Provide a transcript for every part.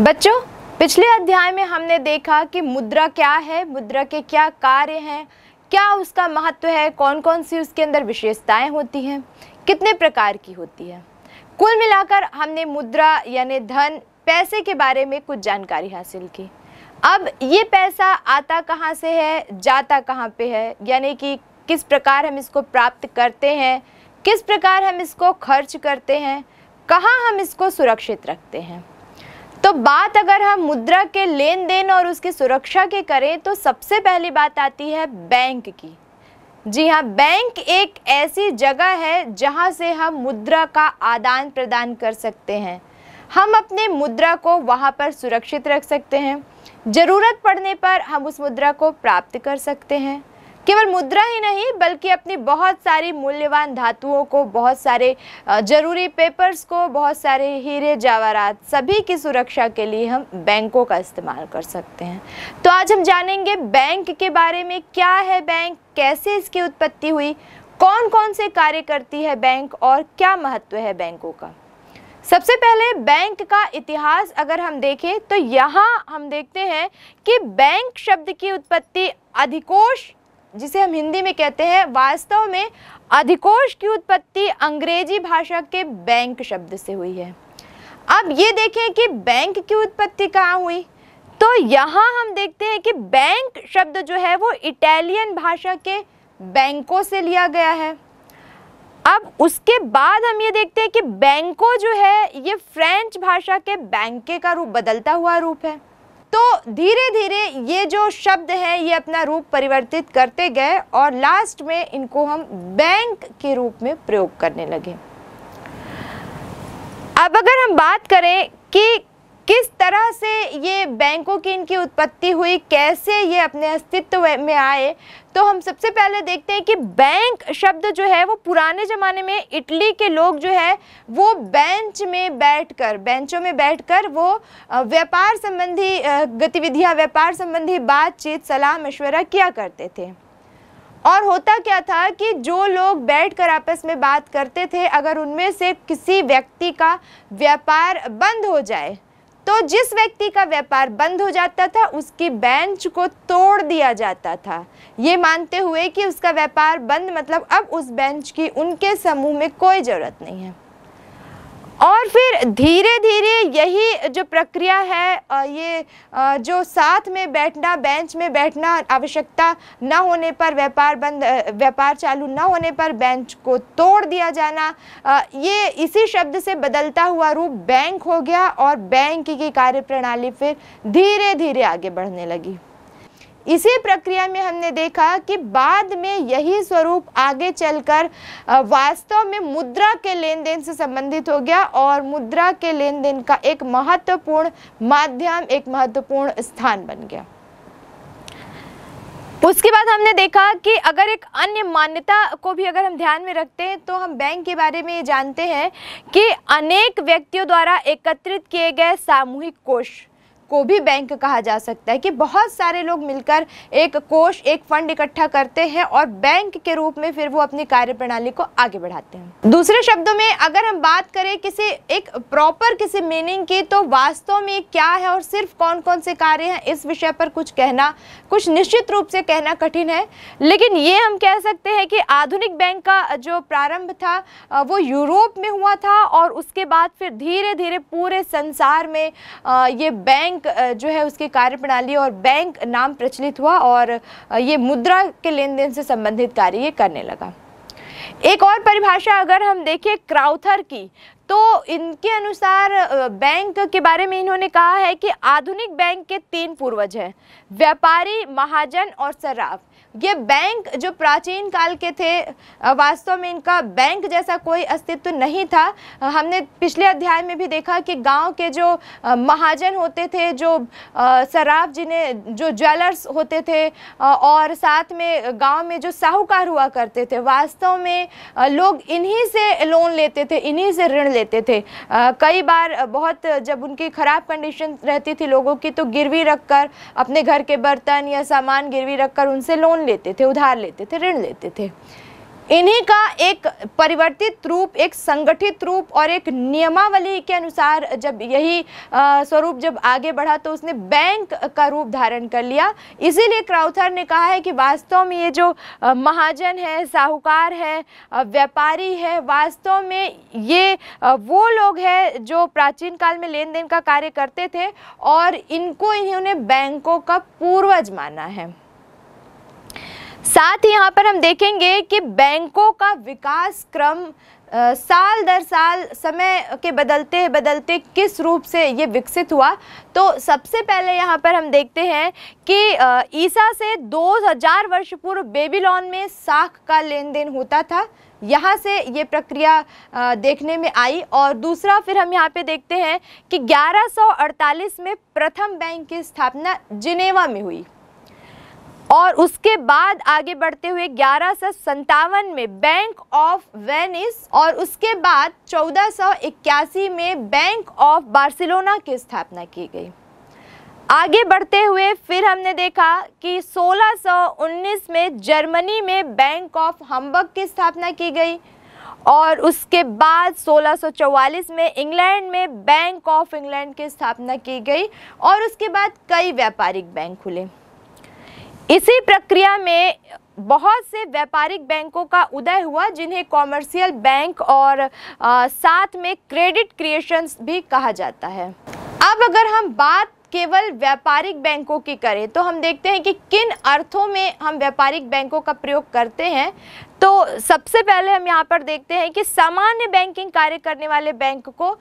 बच्चों पिछले अध्याय में हमने देखा कि मुद्रा क्या है मुद्रा के क्या कार्य हैं क्या उसका महत्व है कौन कौन सी उसके अंदर विशेषताएं होती हैं कितने प्रकार की होती है कुल मिलाकर हमने मुद्रा यानी धन पैसे के बारे में कुछ जानकारी हासिल की अब ये पैसा आता कहाँ से है जाता कहाँ पे है यानी कि किस प्रकार हम इसको प्राप्त करते हैं किस प्रकार हम इसको खर्च करते हैं कहाँ हम इसको सुरक्षित रखते हैं तो बात अगर हम मुद्रा के लेन देन और उसकी सुरक्षा की करें तो सबसे पहली बात आती है बैंक की जी हाँ बैंक एक ऐसी जगह है जहाँ से हम मुद्रा का आदान प्रदान कर सकते हैं हम अपने मुद्रा को वहाँ पर सुरक्षित रख सकते हैं ज़रूरत पड़ने पर हम उस मुद्रा को प्राप्त कर सकते हैं केवल मुद्रा ही नहीं बल्कि अपनी बहुत सारी मूल्यवान धातुओं को बहुत सारे ज़रूरी पेपर्स को बहुत सारे हीरे जावारात सभी की सुरक्षा के लिए हम बैंकों का इस्तेमाल कर सकते हैं तो आज हम जानेंगे बैंक के बारे में क्या है बैंक कैसे इसकी उत्पत्ति हुई कौन कौन से कार्य करती है बैंक और क्या महत्व है बैंकों का सबसे पहले बैंक का इतिहास अगर हम देखें तो यहाँ हम देखते हैं कि बैंक शब्द की उत्पत्ति अधिकोष जिसे हम हिंदी में कहते हैं वास्तव में अधिकोष की उत्पत्ति अंग्रेजी भाषा के बैंक शब्द से हुई है अब ये देखें कि बैंक की उत्पत्ति कहाँ हुई तो यहाँ हम देखते हैं कि बैंक शब्द जो है वो इटालियन भाषा के बैंकों से लिया गया है अब उसके बाद हम ये देखते हैं कि बैंकों जो है ये फ्रेंच भाषा के बैंके का रूप बदलता हुआ रूप है तो धीरे धीरे ये जो शब्द है ये अपना रूप परिवर्तित करते गए और लास्ट में इनको हम बैंक के रूप में प्रयोग करने लगे अब अगर हम बात करें कि किस तरह से ये बैंकों की इनकी उत्पत्ति हुई कैसे ये अपने अस्तित्व में आए तो हम सबसे पहले देखते हैं कि बैंक शब्द जो है वो पुराने ज़माने में इटली के लोग जो है वो बेंच में बैठकर बेंचों में बैठकर वो व्यापार संबंधी गतिविधियां व्यापार संबंधी बातचीत सलाह मशवरा किया करते थे और होता क्या था कि जो लोग बैठकर आपस में बात करते थे अगर उनमें से किसी व्यक्ति का व्यापार बंद हो जाए तो जिस व्यक्ति का व्यापार बंद हो जाता था उसकी बेंच को तोड़ दिया जाता था ये मानते हुए कि उसका व्यापार बंद मतलब अब उस बेंच की उनके समूह में कोई ज़रूरत नहीं है और फिर धीरे धीरे यही जो प्रक्रिया है ये जो साथ में बैठना बेंच में बैठना आवश्यकता न होने पर व्यापार बंद व्यापार चालू न होने पर बेंच को तोड़ दिया जाना ये इसी शब्द से बदलता हुआ रूप बैंक हो गया और बैंक की कार्यप्रणाली फिर धीरे धीरे आगे बढ़ने लगी इसी प्रक्रिया में हमने देखा कि बाद में यही स्वरूप आगे चलकर वास्तव में मुद्रा के लेन देन से संबंधित हो गया और मुद्रा के लेन देन का एक महत्वपूर्ण माध्यम एक महत्वपूर्ण स्थान बन गया उसके बाद हमने देखा कि अगर एक अन्य मान्यता को भी अगर हम ध्यान में रखते हैं तो हम बैंक के बारे में ये जानते हैं कि अनेक व्यक्तियों द्वारा एकत्रित किए गए सामूहिक कोष को भी बैंक कहा जा सकता है कि बहुत सारे लोग मिलकर एक कोष एक फंड इकट्ठा करते हैं और बैंक के रूप में फिर वो अपनी कार्य प्रणाली को आगे बढ़ाते हैं दूसरे शब्दों में अगर हम बात करें किसी एक प्रॉपर किसी मीनिंग की तो वास्तव में क्या है और सिर्फ कौन कौन से कार्य हैं इस विषय पर कुछ कहना कुछ निश्चित रूप से कहना कठिन है लेकिन ये हम कह सकते हैं कि आधुनिक बैंक का जो प्रारंभ था वो यूरोप में हुआ था और उसके बाद फिर धीरे धीरे पूरे संसार में ये बैंक बैंक जो है उसकी कार्यप्रणाली और बैंक नाम प्रचलित हुआ और ये मुद्रा के लेन देन से संबंधित कार्य ये करने लगा एक और परिभाषा अगर हम देखें क्राउथर की तो इनके अनुसार बैंक के बारे में इन्होंने कहा है कि आधुनिक बैंक के तीन पूर्वज हैं व्यापारी महाजन और सराफ ये बैंक जो प्राचीन काल के थे वास्तव में इनका बैंक जैसा कोई अस्तित्व नहीं था हमने पिछले अध्याय में भी देखा कि गांव के जो महाजन होते थे जो शराब जिन्हें जो ज्वेलर्स होते थे और साथ में गांव में जो साहूकार हुआ करते थे वास्तव में लोग इन्हीं से लोन लेते थे इन्हीं से ऋण लेते थे कई बार बहुत जब उनकी ख़राब कंडीशन रहती थी लोगों की तो गिरवी रख कर अपने घर के बर्तन या सामान गिरवी रख उनसे लोन लेते थे उधार लेते थे ऋण लेते थे इन्हीं का एक परिवर्तित रूप एक संगठित रूप और एक नियमावली के अनुसार जब यही स्वरूप जब आगे बढ़ा तो उसने बैंक का रूप धारण कर लिया इसीलिए क्राउथर ने कहा है कि वास्तव में ये जो महाजन है साहूकार है व्यापारी है वास्तव में ये वो लोग हैं जो प्राचीन काल में लेन देन का कार्य करते थे और इनको इन्होंने बैंकों का पूर्वज माना है साथ ही यहाँ पर हम देखेंगे कि बैंकों का विकास क्रम आ, साल दर साल समय के बदलते बदलते किस रूप से ये विकसित हुआ तो सबसे पहले यहाँ पर हम देखते हैं कि ईसा से 2000 वर्ष पूर्व बेबीलोन में साख का लेन देन होता था यहाँ से ये प्रक्रिया देखने में आई और दूसरा फिर हम यहाँ पे देखते हैं कि 1148 में प्रथम बैंक की स्थापना जिनेवा में हुई और उसके बाद आगे बढ़ते हुए ग्यारह में बैंक ऑफ वेनिस और उसके बाद 1481 में बैंक ऑफ बार्सिलोना की स्थापना की गई आगे बढ़ते हुए फिर हमने देखा कि 1619 में जर्मनी में बैंक ऑफ हम्बर्ग की स्थापना की गई और उसके बाद 1644 में इंग्लैंड में बैंक ऑफ इंग्लैंड की स्थापना की गई और उसके बाद कई व्यापारिक बैंक खुले इसी प्रक्रिया में बहुत से व्यापारिक बैंकों का उदय हुआ जिन्हें कॉमर्शियल बैंक और आ, साथ में क्रेडिट क्रिएशंस भी कहा जाता है अब अगर हम बात केवल व्यापारिक बैंकों की करें तो हम देखते हैं कि किन अर्थों में हम व्यापारिक बैंकों का प्रयोग करते हैं तो सबसे पहले हम यहाँ पर देखते हैं कि सामान्य बैंकिंग कार्य करने वाले बैंक को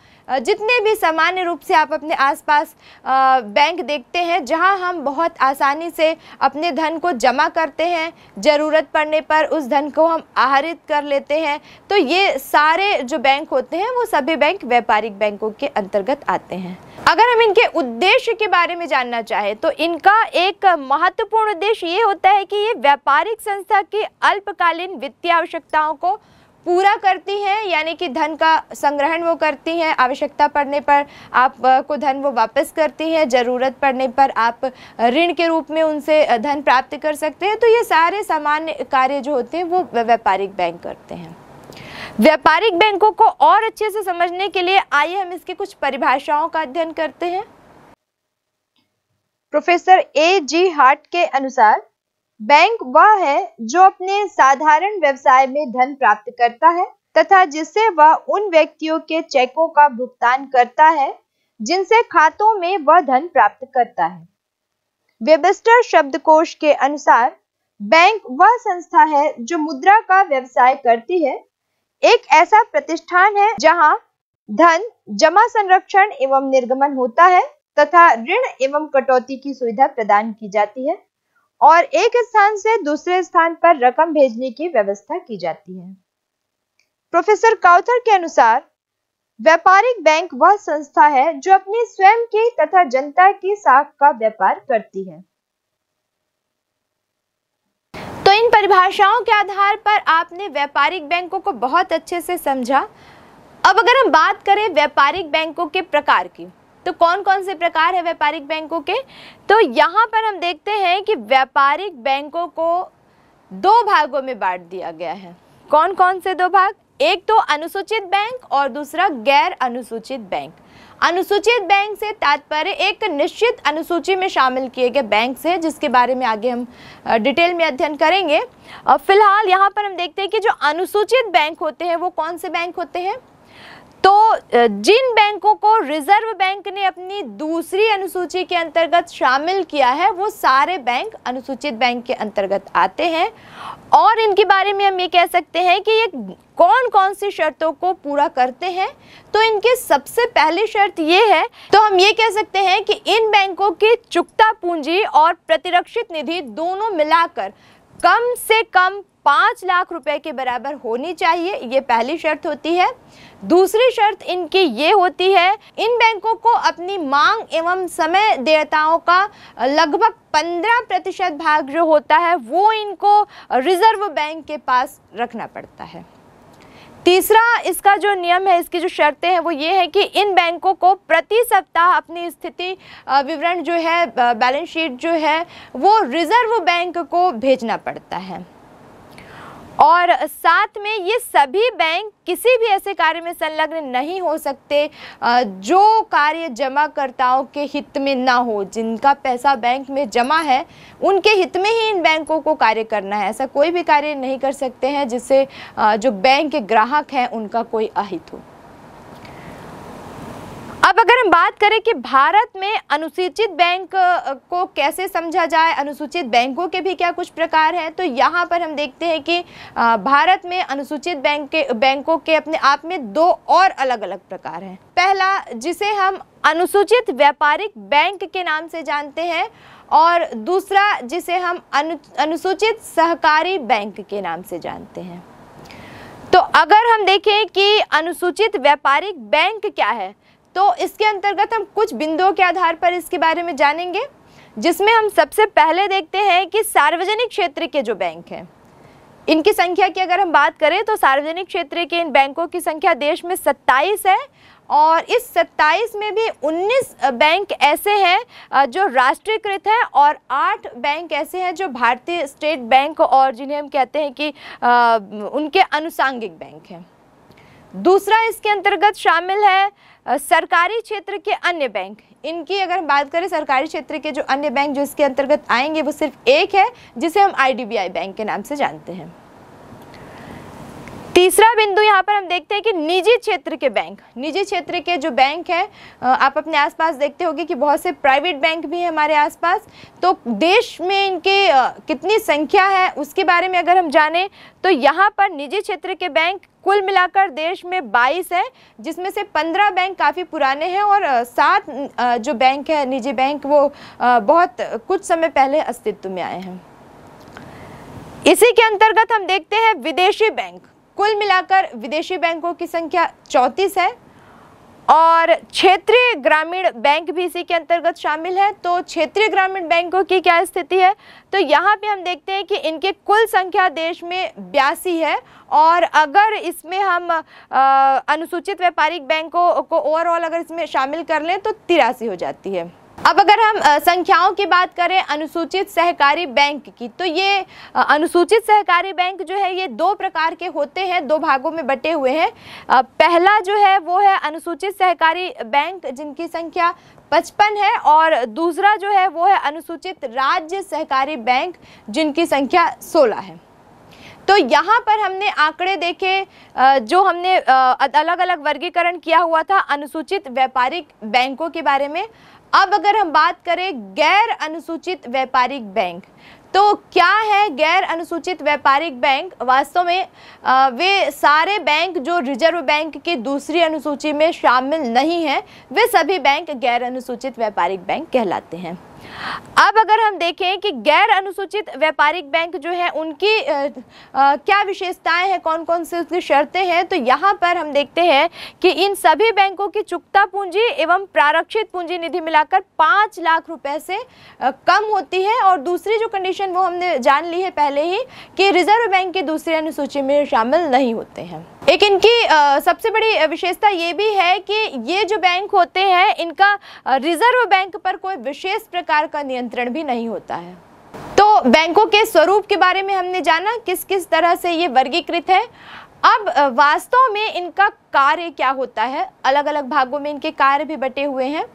जितने भी सामान्य रूप से आप अपने आसपास बैंक देखते हैं जहां हम बहुत आसानी से अपने धन को जमा करते हैं ज़रूरत पड़ने पर उस धन को हम आहरित कर लेते हैं तो ये सारे जो बैंक होते हैं वो सभी बैंक व्यापारिक बैंकों के अंतर्गत आते हैं अगर हम इनके उद्देश्य के बारे में जानना चाहें तो इनका एक महत्वपूर्ण उद्देश्य ये होता है कि ये व्यापारिक संस्था की अल्पकालीन वित्तीय आवश्यकताओं को पूरा करती हैं यानी कि धन का संग्रहण वो करती हैं आवश्यकता पड़ने पर आप को धन वो वापस करती हैं ज़रूरत पड़ने पर आप ऋण के रूप में उनसे धन प्राप्त कर सकते हैं तो ये सारे सामान्य कार्य जो होते हैं वो व्यापारिक बैंक करते हैं व्यापारिक बैंकों को और अच्छे से समझने के लिए आइए हम इसकी कुछ परिभाषाओं का अध्ययन करते हैं प्रोफेसर ए जी हार्ट के अनुसार बैंक वह है जो अपने साधारण व्यवसाय में धन प्राप्त करता है तथा जिससे वह उन व्यक्तियों के चेकों का भुगतान करता है जिनसे खातों में वह धन प्राप्त करता है वेबस्टर शब्दकोश के अनुसार बैंक वह संस्था है जो मुद्रा का व्यवसाय करती है एक ऐसा प्रतिष्ठान है जहां धन जमा संरक्षण एवं निर्गमन होता है तथा ऋण एवं कटौती की सुविधा प्रदान की जाती है और एक स्थान से दूसरे स्थान पर रकम भेजने की व्यवस्था की जाती है प्रोफेसर काउथर के अनुसार व्यापारिक बैंक वह संस्था है जो अपनी स्वयं की तथा जनता की साख का व्यापार करती है तो इन परिभाषाओं के आधार पर आपने व्यापारिक बैंकों को बहुत अच्छे से समझा अब अगर हम बात करें व्यापारिक बैंकों के प्रकार की तो कौन कौन से प्रकार है व्यापारिक बैंकों के तो यहाँ पर हम देखते हैं कि व्यापारिक बैंकों को दो भागों में बांट दिया गया है कौन कौन से दो भाग एक तो अनुसूचित बैंक और दूसरा गैर अनुसूचित बैंक अनुसूचित बैंक से तात्पर्य एक निश्चित अनुसूची में शामिल किए गए बैंक से जिसके बारे में आगे हम डिटेल में अध्ययन करेंगे और फिलहाल यहाँ पर हम देखते हैं कि जो अनुसूचित बैंक होते हैं वो कौन से बैंक होते हैं तो जिन बैंकों को रिजर्व बैंक ने अपनी दूसरी अनुसूची के अंतर्गत शामिल किया है वो सारे बैंक अनुसूचित बैंक के अंतर्गत आते हैं और इनके बारे में हम ये कह सकते हैं कि ये कौन कौन सी शर्तों को पूरा करते हैं तो इनकी सबसे पहली शर्त ये है तो हम ये कह सकते हैं कि इन बैंकों की चुकता पूंजी और प्रतिरक्षित निधि दोनों मिलाकर कम से कम पाँच लाख रुपए के बराबर होनी चाहिए ये पहली शर्त होती है दूसरी शर्त इनकी ये होती है इन बैंकों को अपनी मांग एवं समय देयताओं का लगभग 15 प्रतिशत भाग जो होता है वो इनको रिजर्व बैंक के पास रखना पड़ता है तीसरा इसका जो नियम है इसकी जो शर्तें हैं वो ये है कि इन बैंकों को प्रति सप्ताह अपनी स्थिति विवरण जो है बैलेंस शीट जो है वो रिजर्व बैंक को भेजना पड़ता है और साथ में ये सभी बैंक किसी भी ऐसे कार्य में संलग्न नहीं हो सकते जो कार्य जमाकर्ताओं के हित में ना हो जिनका पैसा बैंक में जमा है उनके हित में ही इन बैंकों को कार्य करना है ऐसा कोई भी कार्य नहीं कर सकते हैं जिससे जो बैंक के ग्राहक हैं उनका कोई अहित हो अब अगर हम बात करें कि भारत में अनुसूचित बैंक को कैसे समझा जाए अनुसूचित बैंकों के भी क्या कुछ प्रकार हैं तो यहाँ पर हम देखते हैं कि भारत में अनुसूचित बैंक के बैंकों के अपने आप में दो और अलग अलग प्रकार हैं पहला जिसे हम अनुसूचित व्यापारिक बैंक के नाम से जानते हैं और दूसरा जिसे हम अनु अनुसूचित सहकारी बैंक के नाम से जानते हैं तो अगर हम देखें कि अनुसूचित व्यापारिक बैंक क्या है तो इसके अंतर्गत हम कुछ बिंदुओं के आधार पर इसके बारे में जानेंगे जिसमें हम सबसे पहले देखते हैं कि सार्वजनिक क्षेत्र के जो बैंक हैं इनकी संख्या की अगर हम बात करें तो सार्वजनिक क्षेत्र के इन बैंकों की संख्या देश में 27 है और इस 27 में भी 19 बैंक ऐसे हैं जो राष्ट्रीयकृत हैं और 8 बैंक ऐसे हैं जो भारतीय स्टेट बैंक और जिन्हें हम कहते हैं कि उनके अनुसांगिक बैंक हैं दूसरा इसके अंतर्गत शामिल है सरकारी क्षेत्र के अन्य बैंक इनकी अगर हम बात करें सरकारी क्षेत्र के जो अन्य बैंक जो इसके अंतर्गत आएंगे वो सिर्फ एक है जिसे हम आईडीबीआई बैंक के नाम से जानते हैं तीसरा बिंदु यहाँ पर हम देखते हैं कि निजी क्षेत्र के बैंक निजी क्षेत्र के जो बैंक हैं आप अपने आसपास देखते होंगे कि बहुत से प्राइवेट बैंक भी हैं हमारे आसपास तो देश में इनके कितनी संख्या है उसके बारे में अगर हम जानें तो यहाँ पर निजी क्षेत्र के बैंक कुल मिलाकर देश में 22 है जिसमें से 15 बैंक काफ़ी पुराने हैं और सात जो बैंक है निजी बैंक वो बहुत कुछ समय पहले अस्तित्व में आए हैं इसी के अंतर्गत हम देखते हैं विदेशी बैंक कुल मिलाकर विदेशी बैंकों की संख्या चौंतीस है और क्षेत्रीय ग्रामीण बैंक भी इसी के अंतर्गत शामिल है तो क्षेत्रीय ग्रामीण बैंकों की क्या स्थिति है तो यहाँ पे हम देखते हैं कि इनके कुल संख्या देश में बयासी है और अगर इसमें हम आ, अनुसूचित व्यापारिक बैंकों को ओवरऑल अगर इसमें शामिल कर लें तो तिरासी हो जाती है अब अगर हम संख्याओं की बात करें अनुसूचित सहकारी बैंक की तो ये अनुसूचित सहकारी बैंक जो है ये दो प्रकार के होते हैं दो भागों में बटे हुए हैं पहला जो है वो है अनुसूचित सहकारी बैंक जिनकी संख्या पचपन है और दूसरा जो है वो है अनुसूचित राज्य सहकारी बैंक जिनकी संख्या सोलह है तो यहाँ पर हमने आंकड़े देखे जो हमने अलग अलग वर्गीकरण किया हुआ था अनुसूचित व्यापारिक बैंकों के बारे में अब अगर हम बात करें गैर अनुसूचित व्यापारिक बैंक तो क्या है गैर अनुसूचित व्यापारिक बैंक वास्तव में आ, वे सारे बैंक जो रिजर्व बैंक के दूसरी अनुसूची में शामिल नहीं हैं वे सभी बैंक गैर अनुसूचित व्यापारिक बैंक कहलाते हैं अब अगर हम देखें कि गैर अनुसूचित व्यापारिक बैंक जो है उनकी आ, आ, क्या विशेषताएं हैं कौन कौन सी उसकी शर्तें हैं तो यहाँ पर हम देखते हैं कि इन सभी बैंकों की चुकता पूंजी एवं प्रारक्षित पूंजी निधि मिलाकर पाँच लाख रुपए से आ, कम होती है और दूसरी जो कंडीशन वो हमने जान ली है पहले ही कि रिजर्व बैंक के दूसरी अनुसूची में शामिल नहीं होते हैं एक इनकी सबसे बड़ी विशेषता ये भी है कि ये जो बैंक होते हैं इनका रिजर्व बैंक पर कोई विशेष प्रकार का नियंत्रण भी नहीं होता है तो बैंकों के स्वरूप के बारे में हमने जाना किस किस तरह से ये वर्गीकृत है अब वास्तव में इनका कार्य क्या होता है अलग अलग भागों में इनके कार्य भी बटे हुए हैं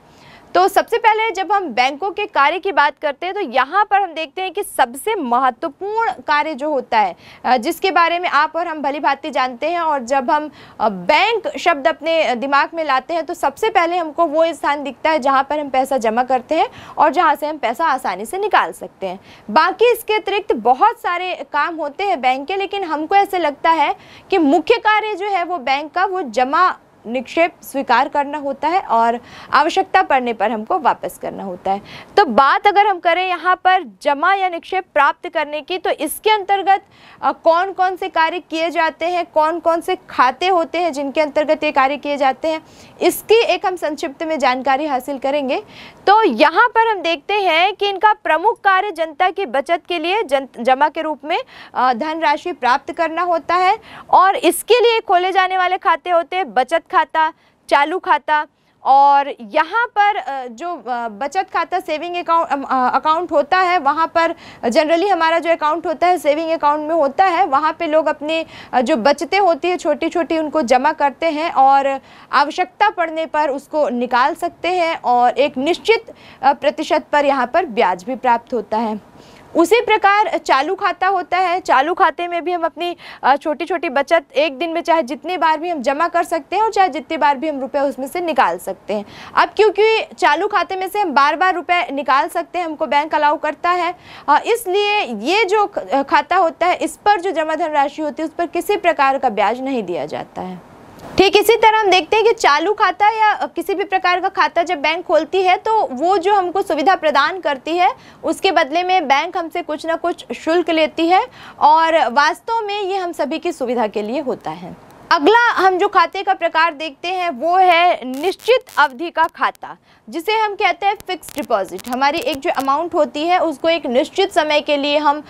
तो सबसे पहले जब हम बैंकों के कार्य की बात करते हैं तो यहाँ पर हम देखते हैं कि सबसे महत्वपूर्ण कार्य जो होता है जिसके बारे में आप और हम भली भांति जानते हैं और जब हम बैंक शब्द अपने दिमाग में लाते हैं तो सबसे पहले हमको वो स्थान दिखता है जहाँ पर हम पैसा जमा करते हैं और जहाँ से हम पैसा आसानी से निकाल सकते हैं बाकी इसके अतिरिक्त बहुत सारे काम होते हैं बैंक के लेकिन हमको ऐसे लगता है कि मुख्य कार्य जो है वो बैंक का वो जमा निक्षेप स्वीकार करना होता है और आवश्यकता पड़ने पर हमको वापस करना होता है तो बात अगर हम करें यहाँ पर जमा या निक्षेप प्राप्त करने की तो इसके अंतर्गत कौन कौन से कार्य किए जाते हैं कौन कौन से खाते होते हैं जिनके अंतर्गत ये कार्य किए जाते हैं इसकी एक हम संक्षिप्त में जानकारी हासिल करेंगे तो यहाँ पर हम देखते हैं कि इनका प्रमुख कार्य जनता की बचत के लिए जन जमा के रूप में धनराशि प्राप्त करना होता है और इसके लिए खोले जाने वाले खाते होते हैं बचत खाते खाता चालू खाता और यहाँ पर जो बचत खाता सेविंग अकाउंट अकाउंट होता है वहाँ पर जनरली हमारा जो अकाउंट होता है सेविंग अकाउंट में होता है वहाँ पे लोग अपने जो बचतें होती है छोटी छोटी उनको जमा करते हैं और आवश्यकता पड़ने पर उसको निकाल सकते हैं और एक निश्चित प्रतिशत पर यहाँ पर ब्याज भी प्राप्त होता है उसी प्रकार चालू खाता होता है चालू खाते में भी हम अपनी छोटी छोटी बचत एक दिन में चाहे जितनी बार भी हम जमा कर सकते हैं और चाहे जितनी बार भी हम रुपये उसमें से निकाल सकते हैं अब क्योंकि चालू खाते में से हम बार बार रुपये निकाल सकते हैं हमको बैंक अलाउ करता है इसलिए ये जो खाता होता है इस पर जो जमा धनराशि होती है उस पर किसी प्रकार का ब्याज नहीं दिया जाता है ठीक इसी तरह हम देखते हैं कि चालू खाता या किसी भी प्रकार का खाता जब बैंक खोलती है तो वो जो हमको सुविधा प्रदान करती है उसके बदले में बैंक हमसे कुछ ना कुछ शुल्क लेती है और वास्तव में ये हम सभी की सुविधा के लिए होता है अगला हम जो खाते का प्रकार देखते हैं वो है निश्चित अवधि का खाता जिसे हम कहते हैं फिक्स डिपॉजिट हमारी एक जो अमाउंट होती है उसको एक निश्चित समय के लिए हम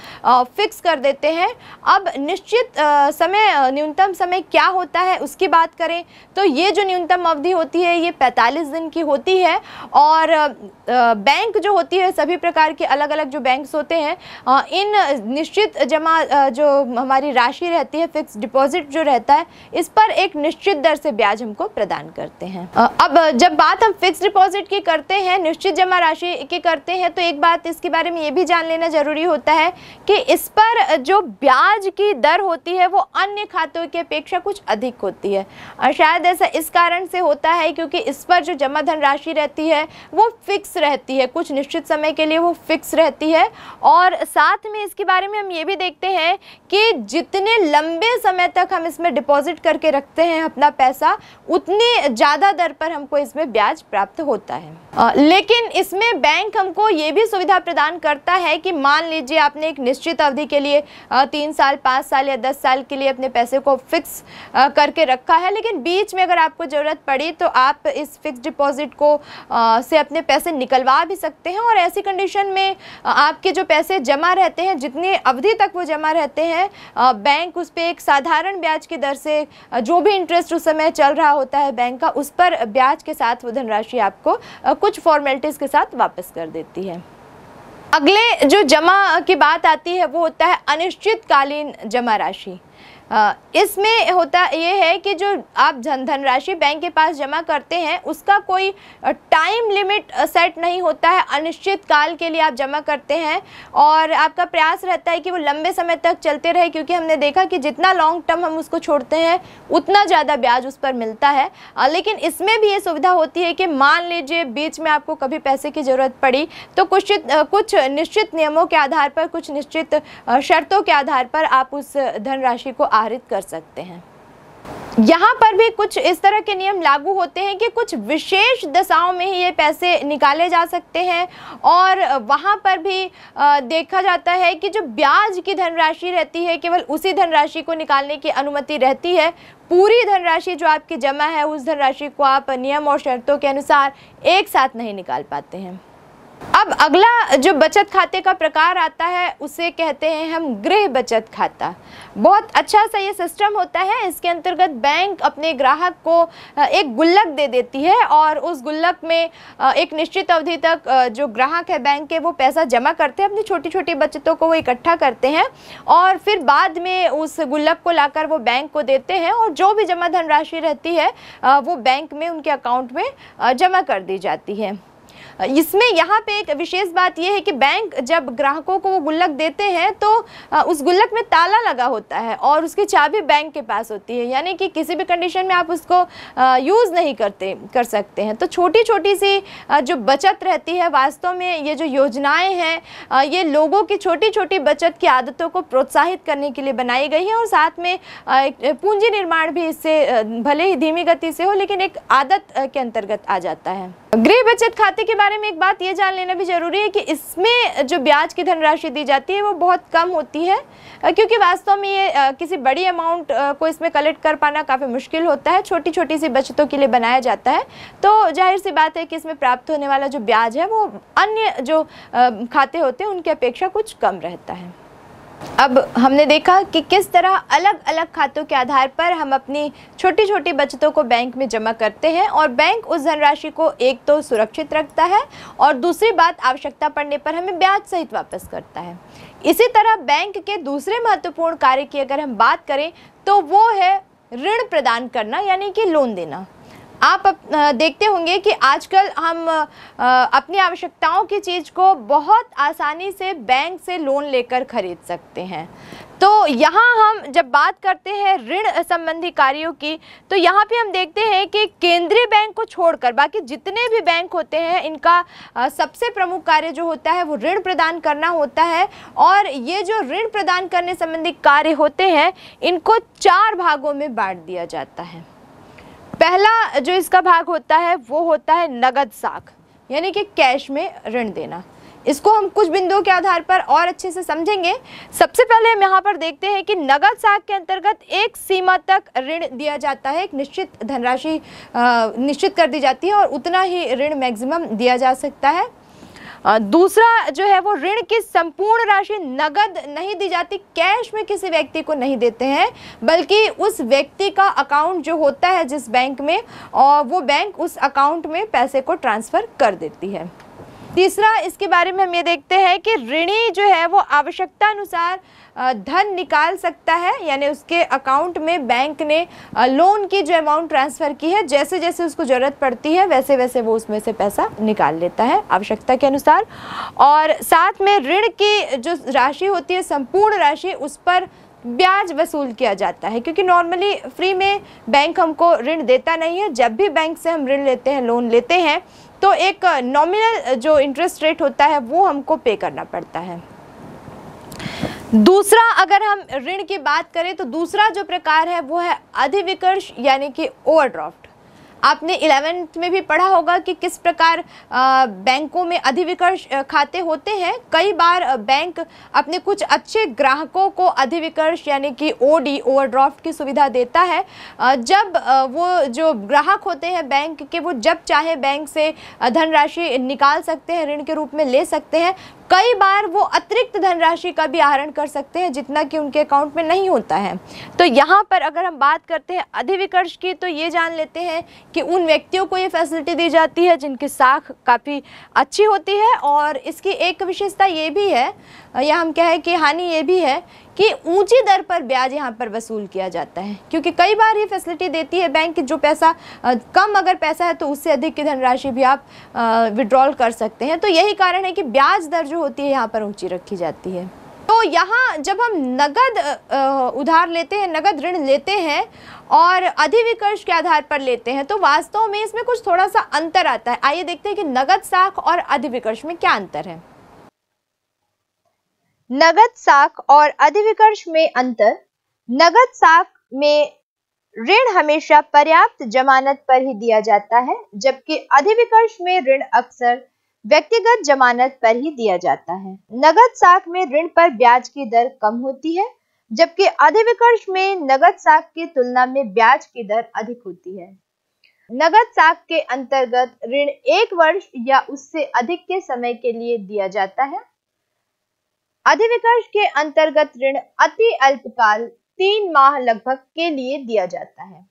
फिक्स कर देते हैं अब निश्चित समय न्यूनतम समय क्या होता है उसकी बात करें तो ये जो न्यूनतम अवधि होती है ये 45 दिन की होती है और बैंक जो होती है सभी प्रकार के अलग अलग जो बैंक्स होते हैं इन निश्चित जमा जो हमारी राशि रहती है फिक्स डिपॉजिट जो रहता है इस पर एक निश्चित दर से ब्याज हमको प्रदान करते हैं अब जब बात हम फिक्स डिपॉजिट बजट की करते हैं निश्चित जमा राशि की करते हैं तो एक बात इसके बारे में ये भी जान लेना ज़रूरी होता है कि इस पर जो ब्याज की दर होती है वो अन्य खातों की अपेक्षा कुछ अधिक होती है और शायद ऐसा इस कारण से होता है क्योंकि इस पर जो जमा धन राशि रहती है वो फिक्स रहती है कुछ निश्चित समय के लिए वो फिक्स रहती है और साथ में इसके बारे में हम ये भी देखते हैं कि जितने लंबे समय तक हम इसमें डिपॉजिट करके रखते हैं अपना पैसा उतनी ज़्यादा दर पर हमको इसमें ब्याज प्राप्त होता है है आ, लेकिन इसमें बैंक हमको ये भी सुविधा प्रदान करता है कि मान लीजिए आपने एक निश्चित अवधि के लिए तीन साल पाँच साल या दस साल के लिए अपने पैसे को फिक्स करके रखा है लेकिन बीच में अगर आपको ज़रूरत पड़ी तो आप इस फिक्स डिपॉज़िट को से अपने पैसे निकलवा भी सकते हैं और ऐसी कंडीशन में आपके जो पैसे जमा रहते हैं जितनी अवधि तक वो जमा रहते हैं बैंक उस पर एक साधारण ब्याज की दर से जो भी इंटरेस्ट उस समय चल रहा होता है बैंक का उस पर ब्याज के साथ वो धनराशि आपको कुछ फॉर्मेलिटीज़ के साथ वापस कर देती है अगले जो जमा की बात आती है वो होता है अनिश्चितकालीन जमा राशि इसमें होता ये है कि जो आप जन धनराशि बैंक के पास जमा करते हैं उसका कोई टाइम लिमिट सेट नहीं होता है अनिश्चित काल के लिए आप जमा करते हैं और आपका प्रयास रहता है कि वो लंबे समय तक चलते रहे क्योंकि हमने देखा कि जितना लॉन्ग टर्म हम उसको छोड़ते हैं उतना ज़्यादा ब्याज उस पर मिलता है लेकिन इसमें भी ये सुविधा होती है कि मान लीजिए बीच में आपको कभी पैसे की ज़रूरत पड़ी तो कुछ कुछ निश्चित नियमों के आधार पर कुछ निश्चित शर्तों के आधार पर आप उस धनराशि को आहरित कर सकते हैं यहाँ पर भी कुछ इस तरह के नियम लागू होते हैं कि कुछ विशेष दशाओं में ही ये पैसे निकाले जा सकते हैं और वहाँ पर भी देखा जाता है कि जो ब्याज की धनराशि रहती है केवल उसी धनराशि को निकालने की अनुमति रहती है पूरी धनराशि जो आपकी जमा है उस धनराशि को आप नियम और शर्तों के अनुसार एक साथ नहीं निकाल पाते हैं अब अगला जो बचत खाते का प्रकार आता है उसे कहते हैं हम गृह बचत खाता बहुत अच्छा सा ये सिस्टम होता है इसके अंतर्गत बैंक अपने ग्राहक को एक गुल्लक दे देती है और उस गुल्लक में एक निश्चित अवधि तक जो ग्राहक है बैंक के वो पैसा जमा करते हैं अपनी छोटी छोटी बचतों को वो इकट्ठा करते हैं और फिर बाद में उस गुल्लक को लाकर वो बैंक को देते हैं और जो भी जमा धनराशि रहती है वो बैंक में उनके अकाउंट में जमा कर दी जाती है इसमें यहाँ पे एक विशेष बात यह है कि बैंक जब ग्राहकों को वो गुल्लक देते हैं तो उस गुल्लक में ताला लगा होता है और उसकी चाबी बैंक के पास होती है यानी कि किसी भी कंडीशन में आप उसको यूज़ नहीं करते कर सकते हैं तो छोटी छोटी सी जो बचत रहती है वास्तव में ये जो योजनाएं हैं ये लोगों की छोटी छोटी बचत की आदतों को प्रोत्साहित करने के लिए बनाई गई है और साथ में पूंजी निर्माण भी इससे भले ही धीमी गति से हो लेकिन एक आदत के अंतर्गत आ जाता है गृह बचत खाते के बारे बारे में एक बात ये जान लेना भी ज़रूरी है कि इसमें जो ब्याज की धनराशि दी जाती है वो बहुत कम होती है क्योंकि वास्तव में ये किसी बड़ी अमाउंट को इसमें कलेक्ट कर पाना काफ़ी मुश्किल होता है छोटी छोटी सी बचतों के लिए बनाया जाता है तो जाहिर सी बात है कि इसमें प्राप्त होने वाला जो ब्याज है वो अन्य जो खाते होते हैं उनकी अपेक्षा कुछ कम रहता है अब हमने देखा कि किस तरह अलग अलग खातों के आधार पर हम अपनी छोटी छोटी बचतों को बैंक में जमा करते हैं और बैंक उस धनराशि को एक तो सुरक्षित रखता है और दूसरी बात आवश्यकता पड़ने पर हमें ब्याज सहित वापस करता है इसी तरह बैंक के दूसरे महत्वपूर्ण कार्य की अगर हम बात करें तो वो है ऋण प्रदान करना यानी कि लोन देना आप अप, देखते होंगे कि आजकल हम अपनी आवश्यकताओं की चीज़ को बहुत आसानी से बैंक से लोन लेकर खरीद सकते हैं तो यहाँ हम जब बात करते हैं ऋण संबंधी कार्यों की तो यहाँ पे हम देखते हैं कि केंद्रीय बैंक को छोड़कर बाकी जितने भी बैंक होते हैं इनका सबसे प्रमुख कार्य जो होता है वो ऋण प्रदान करना होता है और ये जो ऋण प्रदान करने संबंधी कार्य होते हैं इनको चार भागों में बांट दिया जाता है पहला जो इसका भाग होता है वो होता है नगद साख यानी कि कैश में ऋण देना इसको हम कुछ बिंदुओं के आधार पर और अच्छे से समझेंगे सबसे पहले हम यहाँ पर देखते हैं कि नगद साख के अंतर्गत एक सीमा तक ऋण दिया जाता है एक निश्चित धनराशि निश्चित कर दी जाती है और उतना ही ऋण मैक्सिमम दिया जा सकता है दूसरा जो है वो ऋण की संपूर्ण राशि नगद नहीं दी जाती कैश में किसी व्यक्ति को नहीं देते हैं बल्कि उस व्यक्ति का अकाउंट जो होता है जिस बैंक में और वो बैंक उस अकाउंट में पैसे को ट्रांसफ़र कर देती है तीसरा इसके बारे में हम ये देखते हैं कि ऋणी जो है वो आवश्यकता अनुसार धन निकाल सकता है यानी उसके अकाउंट में बैंक ने लोन की जो अमाउंट ट्रांसफ़र की है जैसे जैसे उसको ज़रूरत पड़ती है वैसे वैसे वो उसमें से पैसा निकाल लेता है आवश्यकता के अनुसार और साथ में ऋण की जो राशि होती है संपूर्ण राशि उस पर ब्याज वसूल किया जाता है क्योंकि नॉर्मली फ्री में बैंक हमको ऋण देता नहीं है जब भी बैंक से हम ऋण लेते हैं लोन लेते हैं तो एक नॉमिनल जो इंटरेस्ट रेट होता है वो हमको पे करना पड़ता है दूसरा अगर हम ऋण की बात करें तो दूसरा जो प्रकार है वो है अधिविकर्ष यानी कि ओवरड्राफ्ट आपने इलेवेंथ में भी पढ़ा होगा कि किस प्रकार बैंकों में अधिविकर्ष खाते होते हैं कई बार बैंक अपने कुछ अच्छे ग्राहकों को अधिविकर्ष यानी कि ओडी ओवरड्राफ्ट की सुविधा देता है जब वो जो ग्राहक होते हैं बैंक के वो जब चाहे बैंक से धनराशि निकाल सकते हैं ऋण के रूप में ले सकते हैं कई बार वो अतिरिक्त धनराशि का भी आहरण कर सकते हैं जितना कि उनके अकाउंट में नहीं होता है तो यहाँ पर अगर हम बात करते हैं अधिविकर्ष की तो ये जान लेते हैं कि उन व्यक्तियों को ये फैसिलिटी दी जाती है जिनकी साख काफ़ी अच्छी होती है और इसकी एक विशेषता ये भी है या हम कहें कि हानि ये भी है कि ऊंची दर पर ब्याज यहाँ पर वसूल किया जाता है क्योंकि कई बार ये फैसिलिटी देती है बैंक जो पैसा कम अगर पैसा है तो उससे अधिक की धनराशि भी आप विड्रॉल कर सकते हैं तो यही कारण है कि ब्याज दर जो होती है यहाँ पर ऊँची रखी जाती है तो यहाँ जब हम नगद उधार लेते हैं नगद ऋण लेते हैं और अधिविकर्ष के आधार पर लेते हैं तो वास्तव में इसमें कुछ थोड़ा सा अंतर आता है आइए देखते हैं कि नगद साख और अधिविकर्ष में क्या अंतर है नगद साख और अधिविकर्ष में अंतर नगद साख में ऋण हमेशा पर्याप्त जमानत पर ही दिया जाता है जबकि अधिविकर्ष में ऋण अक्सर व्यक्तिगत जमानत पर ही दिया जाता है नगद साख में ऋण पर ब्याज की दर कम होती है जबकि अधिविकर्ष में नगद साख की तुलना में ब्याज की दर अधिक होती है नगद साख के अंतर्गत ऋण एक वर्ष या उससे अधिक के समय के लिए दिया जाता है अधिविकर्ष के अंतर्गत ऋण अति अल्पकाल तीन माह लगभग के लिए दिया जाता है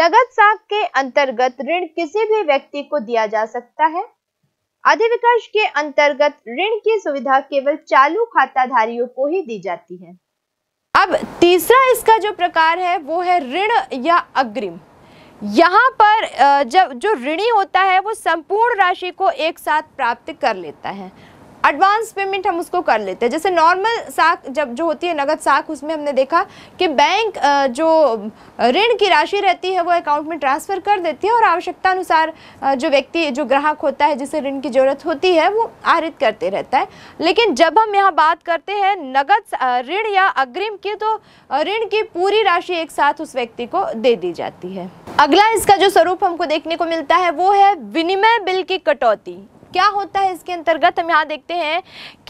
नगद साख के अंतर्गत ऋण किसी भी व्यक्ति को दिया जा सकता है अधिविकर्ष के अंतर्गत ऋण की सुविधा केवल चालू खाताधारियों को ही दी जाती है अब तीसरा इसका जो प्रकार है वो है ऋण या अग्रिम यहाँ पर जब जो ऋणी होता है वो संपूर्ण राशि को एक साथ प्राप्त कर लेता है एडवांस पेमेंट हम उसको कर लेते हैं जैसे नॉर्मल साख जब जो होती है नगद साख उसमें हमने देखा कि बैंक जो ऋण की राशि रहती है वो अकाउंट में ट्रांसफ़र कर देती है और आवश्यकता अनुसार जो व्यक्ति जो ग्राहक होता है जिसे ऋण की ज़रूरत होती है वो आहरित करते रहता है लेकिन जब हम यहाँ बात करते हैं नगद ऋण या अग्रिम की तो ऋण की पूरी राशि एक साथ उस व्यक्ति को दे दी जाती है अगला इसका जो स्वरूप हमको देखने को मिलता है वो है विनिमय बिल की कटौती क्या होता है इसके अंतर्गत हम यहाँ देखते हैं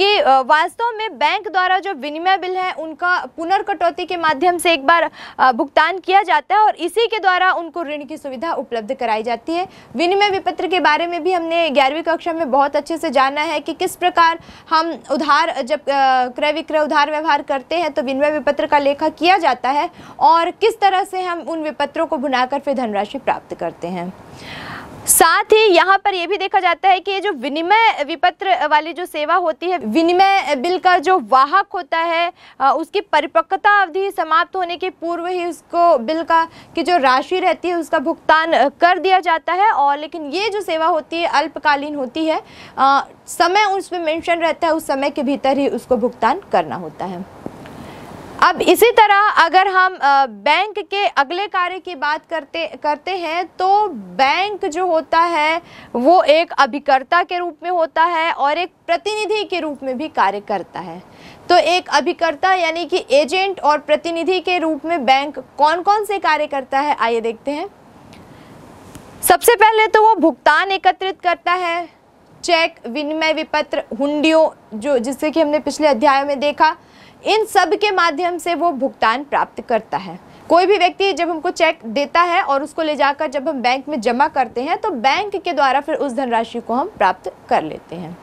कि वास्तव में बैंक द्वारा जो विनिमय बिल है उनका पुनर्कटौती के माध्यम से एक बार भुगतान किया जाता है और इसी के द्वारा उनको ऋण की सुविधा उपलब्ध कराई जाती है विनिमय विपत्र के बारे में भी हमने ग्यारहवीं कक्षा में बहुत अच्छे से जाना है कि किस प्रकार हम उधार जब क्रय विक्रय उधार व्यवहार करते हैं तो विनिमय विपत्र का लेखा किया जाता है और किस तरह से हम उन विपत्रों को भुनाकर फिर धनराशि प्राप्त करते हैं साथ ही यहाँ पर यह भी देखा जाता है कि ये जो विनिमय विपत्र वाली जो सेवा होती है विनिमय बिल का जो वाहक होता है उसकी परिपक्वता अवधि समाप्त होने के पूर्व ही उसको बिल का की जो राशि रहती है उसका भुगतान कर दिया जाता है और लेकिन ये जो सेवा होती है अल्पकालीन होती है समय उसमें मेंशन रहता है उस समय के भीतर ही उसको भुगतान करना होता है अब इसी तरह अगर हम बैंक के अगले कार्य की बात करते करते हैं तो बैंक जो होता है वो एक अभिकर्ता के रूप में होता है और एक प्रतिनिधि के रूप में भी कार्य करता है तो एक अभिकर्ता यानी कि एजेंट और प्रतिनिधि के रूप में बैंक कौन कौन से कार्य करता है आइए देखते हैं सबसे पहले तो वो भुगतान एकत्रित करता है चेक विनिमय विपत्र हुंडियों जो जिससे कि हमने पिछले अध्याय में देखा इन सब के माध्यम से वो भुगतान प्राप्त करता है कोई भी व्यक्ति जब हमको चेक देता है और उसको ले जाकर जब हम बैंक में जमा करते हैं तो बैंक के द्वारा फिर उस धनराशि को हम प्राप्त कर लेते हैं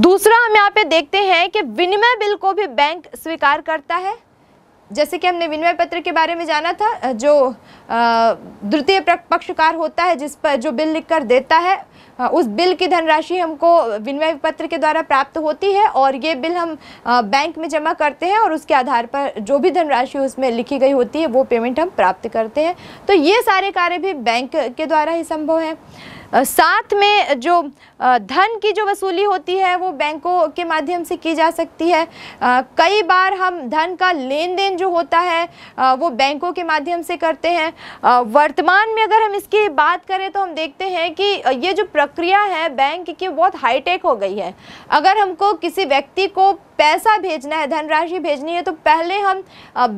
दूसरा हम यहाँ पे देखते हैं कि विनिमय बिल को भी बैंक स्वीकार करता है जैसे कि हमने विनिमय पत्र के बारे में जाना था जो द्वितीय पक्षकार होता है जिस पर जो बिल लिखकर देता है उस बिल की धनराशि हमको विनिमय पत्र के द्वारा प्राप्त होती है और ये बिल हम बैंक में जमा करते हैं और उसके आधार पर जो भी धनराशि उसमें लिखी गई होती है वो पेमेंट हम प्राप्त करते हैं तो ये सारे कार्य भी बैंक के द्वारा ही संभव हैं साथ में जो धन की जो वसूली होती है वो बैंकों के माध्यम से की जा सकती है कई बार हम धन का लेन देन जो होता है वो बैंकों के माध्यम से करते हैं वर्तमान में अगर हम इसकी बात करें तो हम देखते हैं कि ये जो प्रक्रिया है बैंक की बहुत हाईटेक हो गई है अगर हमको किसी व्यक्ति को पैसा भेजना है धनराशि भेजनी है तो पहले हम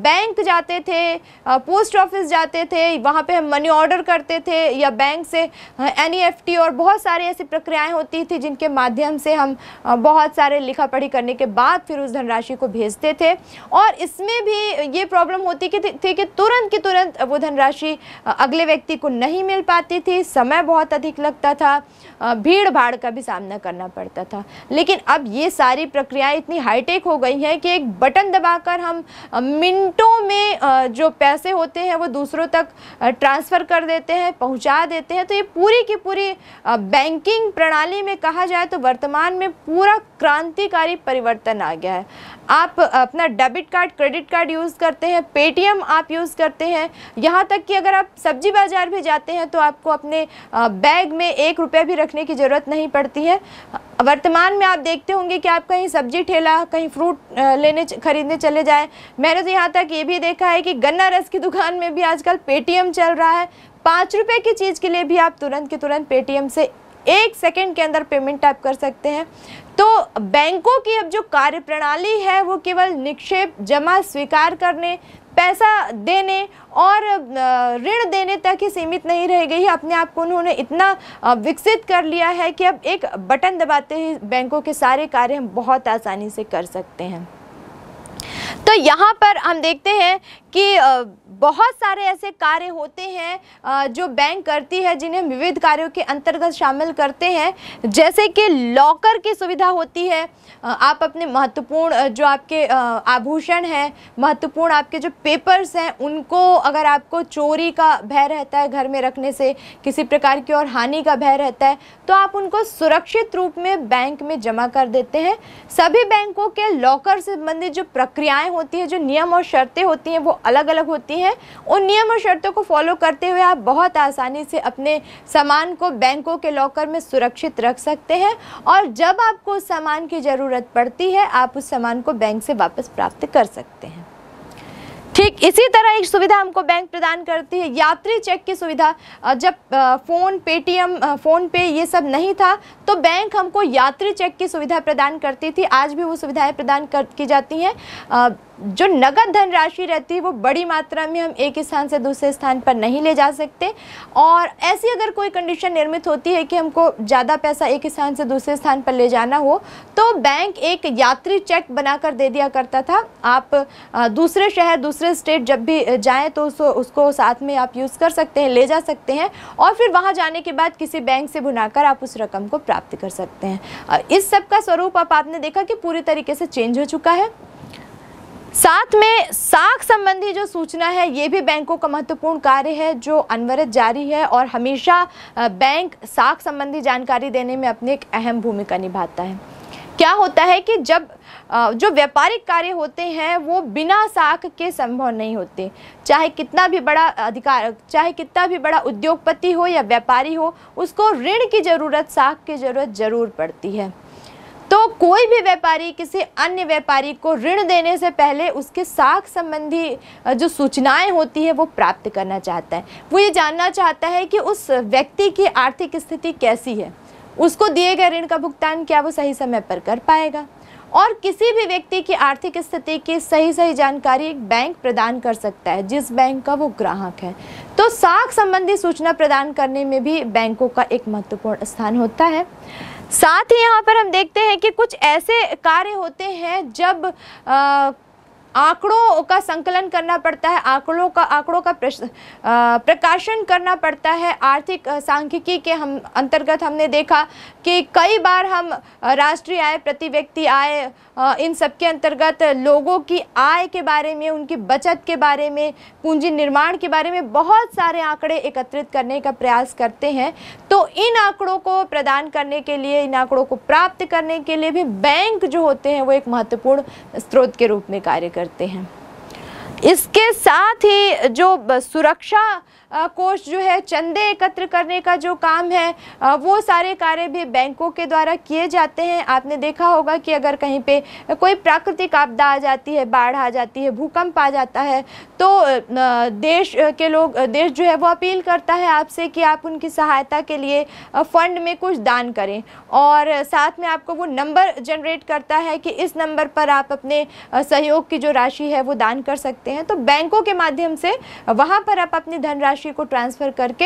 बैंक जाते थे पोस्ट ऑफिस जाते थे वहाँ पे हम मनी ऑर्डर करते थे या बैंक से एन e और बहुत सारी ऐसी प्रक्रियाएं होती थी जिनके माध्यम से हम बहुत सारे लिखा पढ़ी करने के बाद फिर उस धनराशि को भेजते थे और इसमें भी ये प्रॉब्लम होती कि थी कि तुरंत की तुरंत वो धनराशि अगले व्यक्ति को नहीं मिल पाती थी समय बहुत अधिक लगता था भीड़ भाड़ का भी सामना करना पड़ता था लेकिन अब ये सारी प्रक्रियाएँ इतनी हाईटेक हो गई हैं कि एक बटन दबाकर हम मिनटों में जो पैसे होते हैं वो दूसरों तक ट्रांसफ़र कर देते हैं पहुंचा देते हैं तो ये पूरी की पूरी बैंकिंग प्रणाली में कहा जाए तो वर्तमान में पूरा क्रांतिकारी परिवर्तन आ गया है आप अपना debit card credit card use करते हैं पेटीएम आप यूज़ करते हैं यहाँ तक कि अगर आप सब्जी बाज़ार भी जाते हैं तो आपको अपने बैग में एक रुपये भी रखने की ज़रूरत नहीं पड़ती है वर्तमान में आप देखते होंगे कि आप कहीं सब्जी ठेला कहीं फ्रूट लेने खरीदने चले जाएँ मैंने तो यहाँ तक ये भी देखा है कि गन्ना रस की दुकान में भी आजकल पेटीएम चल रहा है पाँच रुपये की चीज़ के लिए भी आप तुरंत के तुरंत पेटीएम से एक सेकंड के अंदर पेमेंट आप कर सकते हैं तो बैंकों की अब जो कार्य प्रणाली है वो केवल निक्षेप जमा स्वीकार करने पैसा देने और ऋण देने तक ही सीमित नहीं रह गई है अपने आप को उन्होंने इतना विकसित कर लिया है कि अब एक बटन दबाते ही बैंकों के सारे कार्य हम बहुत आसानी से कर सकते हैं तो यहाँ पर हम देखते हैं कि बहुत सारे ऐसे कार्य होते हैं जो बैंक करती है जिन्हें विविध कार्यों के अंतर्गत शामिल करते हैं जैसे कि लॉकर की सुविधा होती है आप अपने महत्वपूर्ण जो आपके आभूषण हैं महत्वपूर्ण आपके जो पेपर्स हैं उनको अगर आपको चोरी का भय रहता है घर में रखने से किसी प्रकार की और हानि का भय रहता है तो आप उनको सुरक्षित रूप में बैंक में जमा कर देते हैं सभी बैंकों के लॉकर से संबंधित जो प्रक्रियाएँ होती हैं जो नियम और शर्तें होती हैं वो अलग अलग होती हैं उन नियम और शर्तों को फॉलो करते हुए आप बहुत आसानी से अपने सामान को बैंकों के लॉकर में सुरक्षित रख सकते हैं और जब आपको उस सामान की ज़रूरत पड़ती है आप उस सामान को बैंक से वापस प्राप्त कर सकते हैं ठीक इसी तरह एक सुविधा हमको बैंक प्रदान करती है यात्री चेक की सुविधा जब फ़ोन पेटीएम फ़ोन पे ये सब नहीं था तो बैंक हमको यात्री चेक की सुविधा प्रदान करती थी आज भी वो सुविधाएं प्रदान कर की जाती हैं जो नगद धनराशि रहती है वो बड़ी मात्रा में हम एक स्थान से दूसरे स्थान पर नहीं ले जा सकते और ऐसी अगर कोई कंडीशन निर्मित होती है कि हमको ज़्यादा पैसा एक स्थान से दूसरे स्थान पर ले जाना हो तो बैंक एक यात्री चेक बनाकर दे दिया करता था आप दूसरे शहर दूसरे स्टेट जब भी जाएँ तो उसको उसको साथ में आप यूज़ कर सकते हैं ले जा सकते हैं और फिर वहाँ जाने के बाद किसी बैंक से भुनाकर आप उस रकम को प्राप्त प्राप्त कर सकते हैं इस सब का स्वरूप आप आपने देखा कि पूरी तरीके से चेंज हो चुका है साथ में साख संबंधी जो सूचना है ये भी बैंकों का महत्वपूर्ण कार्य है जो अनवरत जारी है और हमेशा बैंक साख संबंधी जानकारी देने में अपनी एक अहम भूमिका निभाता है क्या होता है कि जब जो व्यापारिक कार्य होते हैं वो बिना साख के संभव नहीं होते चाहे कितना भी बड़ा अधिकार चाहे कितना भी बड़ा उद्योगपति हो या व्यापारी हो उसको ऋण की ज़रूरत साख की ज़रूरत ज़रूर पड़ती है तो कोई भी व्यापारी किसी अन्य व्यापारी को ऋण देने से पहले उसके साख संबंधी जो सूचनाएं होती है वो प्राप्त करना चाहता है वो ये जानना चाहता है कि उस व्यक्ति की आर्थिक स्थिति कैसी है उसको दिए गए ऋण का भुगतान क्या वो सही समय पर कर पाएगा और किसी भी व्यक्ति की आर्थिक स्थिति की सही सही जानकारी एक बैंक प्रदान कर सकता है जिस बैंक का वो ग्राहक है तो साख संबंधी सूचना प्रदान करने में भी बैंकों का एक महत्वपूर्ण स्थान होता है साथ ही यहाँ पर हम देखते हैं कि कुछ ऐसे कार्य होते हैं जब आ, आंकड़ों का संकलन करना पड़ता है आंकड़ों का आंकड़ों का प्रकाशन करना पड़ता है आर्थिक सांख्यिकी के हम अंतर्गत हमने देखा कि कई बार हम राष्ट्रीय आय प्रति व्यक्ति आय इन सब के अंतर्गत लोगों की आय के बारे में उनकी बचत के बारे में पूंजी निर्माण के बारे में बहुत सारे आंकड़े एकत्रित करने का प्रयास करते हैं तो इन आंकड़ों को प्रदान करने के लिए इन आंकड़ों को प्राप्त करने के लिए भी बैंक जो होते हैं वो एक महत्वपूर्ण स्रोत के रूप में कार्य करते हैं इसके साथ ही जो सुरक्षा कोष जो है चंदे एकत्र करने का जो काम है वो सारे कार्य भी बैंकों के द्वारा किए जाते हैं आपने देखा होगा कि अगर कहीं पे कोई प्राकृतिक आपदा आ जाती है बाढ़ आ जाती है भूकंप आ जाता है तो देश के लोग देश जो है वो अपील करता है आपसे कि आप उनकी सहायता के लिए फ़ंड में कुछ दान करें और साथ में आपको वो नंबर जनरेट करता है कि इस नंबर पर आप अपने सहयोग की जो राशि है वो दान कर सकते हैं तो बैंकों के माध्यम से वहाँ पर आप अपनी धनराशि राशि को ट्रांसफ़र करके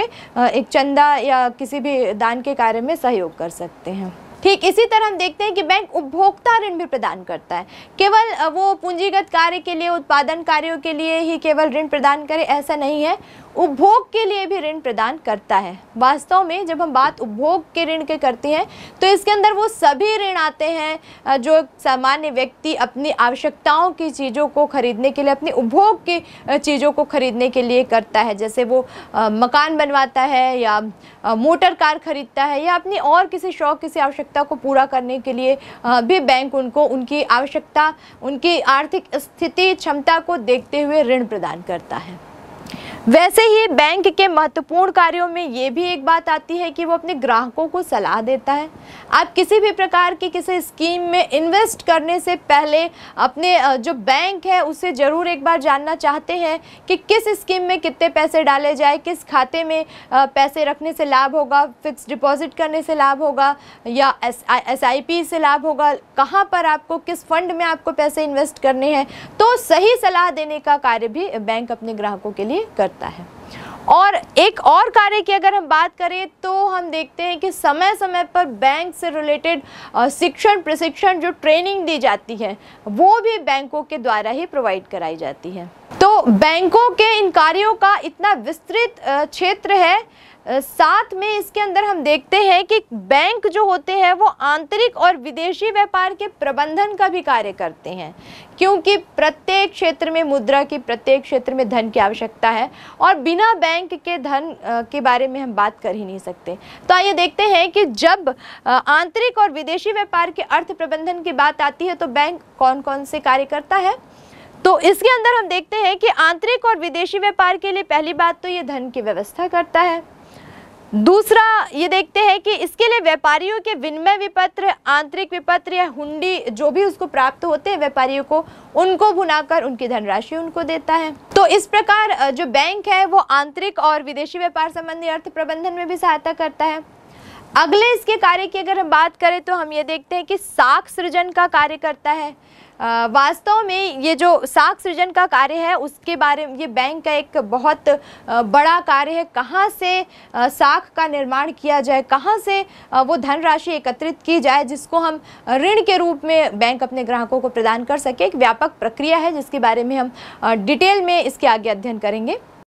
एक चंदा या किसी भी दान के कार्य में सहयोग कर सकते हैं ठीक इसी तरह हम देखते हैं कि बैंक उपभोक्ता ऋण भी प्रदान करता है केवल वो पूंजीगत कार्य के लिए उत्पादन कार्यों के लिए ही केवल ऋण प्रदान करे ऐसा नहीं है उपभोग के लिए भी ऋण प्रदान करता है वास्तव में जब हम बात उपभोग के ऋण के करते हैं तो इसके अंदर वो सभी ऋण आते हैं जो सामान्य व्यक्ति अपनी आवश्यकताओं की चीज़ों को खरीदने के लिए अपने उपभोग की चीज़ों को खरीदने के लिए करता है जैसे वो मकान बनवाता है या मोटर कार खरीदता है या अपनी और किसी शौक किसी आवश्यकता को पूरा करने के लिए भी बैंक उनको उनकी आवश्यकता उनकी आर्थिक स्थिति क्षमता को देखते हुए ऋण प्रदान करता है वैसे ही बैंक के महत्वपूर्ण कार्यों में ये भी एक बात आती है कि वो अपने ग्राहकों को सलाह देता है आप किसी भी प्रकार की किसी स्कीम में इन्वेस्ट करने से पहले अपने जो बैंक है उसे ज़रूर एक बार जानना चाहते हैं कि किस स्कीम में कितने पैसे डाले जाए किस खाते में पैसे रखने से लाभ होगा फिक्स डिपॉजिट करने से लाभ होगा या एस आई से लाभ होगा कहाँ पर आपको किस फंड में आपको पैसे इन्वेस्ट करने हैं तो सही सलाह देने का कार्य भी बैंक अपने ग्राहकों के लिए करते सकता है और एक और कार्य की अगर हम बात करें तो हम देखते हैं कि समय समय पर बैंक से रिलेटेड शिक्षण प्रशिक्षण जो ट्रेनिंग दी जाती है वो भी बैंकों के द्वारा ही प्रोवाइड कराई जाती है तो बैंकों के इन कार्यों का इतना विस्तृत क्षेत्र है साथ में इसके अंदर हम देखते हैं कि बैंक जो होते हैं वो आंतरिक और विदेशी व्यापार के प्रबंधन का भी कार्य करते हैं क्योंकि प्रत्येक क्षेत्र में मुद्रा की प्रत्येक क्षेत्र में धन की आवश्यकता है और बिना बैंक के धन के बारे में हम बात कर ही नहीं सकते तो आइए देखते हैं कि जब आंतरिक और विदेशी व्यापार के अर्थ प्रबंधन की बात आती है तो बैंक कौन कौन से कार्य करता है तो इसके अंदर हम देखते हैं कि आंतरिक और विदेशी व्यापार के लिए पहली बात तो ये धन की व्यवस्था करता है दूसरा ये देखते हैं कि इसके लिए व्यापारियों के विनिमय विपत्र आंतरिक विपत्र या हुंडी जो भी उसको प्राप्त होते हैं व्यापारियों को उनको भुनाकर उनकी धनराशि उनको देता है तो इस प्रकार जो बैंक है वो आंतरिक और विदेशी व्यापार संबंधी अर्थ प्रबंधन में भी सहायता करता है अगले इसके कार्य की अगर हम बात करें तो हम ये देखते हैं कि साख सृजन का कार्य करता है वास्तव में ये जो साख सृजन का कार्य है उसके बारे में ये बैंक का एक बहुत बड़ा कार्य है कहाँ से साख का निर्माण किया जाए कहाँ से वो धनराशि एकत्रित की जाए जिसको हम ऋण के रूप में बैंक अपने ग्राहकों को प्रदान कर सके एक व्यापक प्रक्रिया है जिसके बारे में हम डिटेल में इसके आगे अध्ययन करेंगे